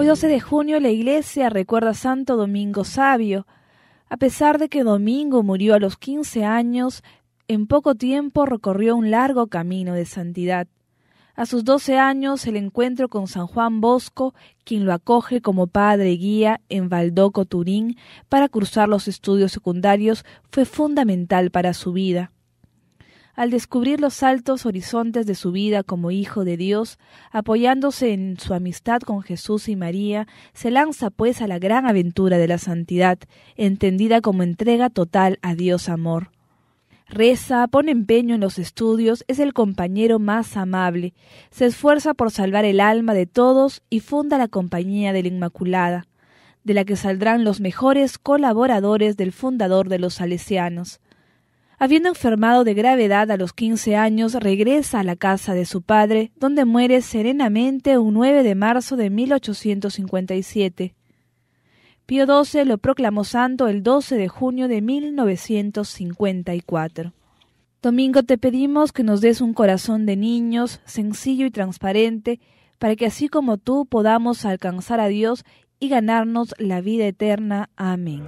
Hoy 12 de junio la iglesia recuerda a Santo Domingo Sabio. A pesar de que Domingo murió a los 15 años, en poco tiempo recorrió un largo camino de santidad. A sus 12 años el encuentro con San Juan Bosco, quien lo acoge como padre guía en Valdoco, Turín, para cursar los estudios secundarios, fue fundamental para su vida al descubrir los altos horizontes de su vida como hijo de Dios, apoyándose en su amistad con Jesús y María, se lanza pues a la gran aventura de la santidad, entendida como entrega total a Dios amor. Reza, pone empeño en los estudios, es el compañero más amable, se esfuerza por salvar el alma de todos y funda la Compañía de la Inmaculada, de la que saldrán los mejores colaboradores del fundador de los salesianos. Habiendo enfermado de gravedad a los 15 años, regresa a la casa de su padre, donde muere serenamente un 9 de marzo de 1857. Pío XII lo proclamó santo el 12 de junio de 1954. Domingo, te pedimos que nos des un corazón de niños, sencillo y transparente, para que así como tú podamos alcanzar a Dios y ganarnos la vida eterna. Amén.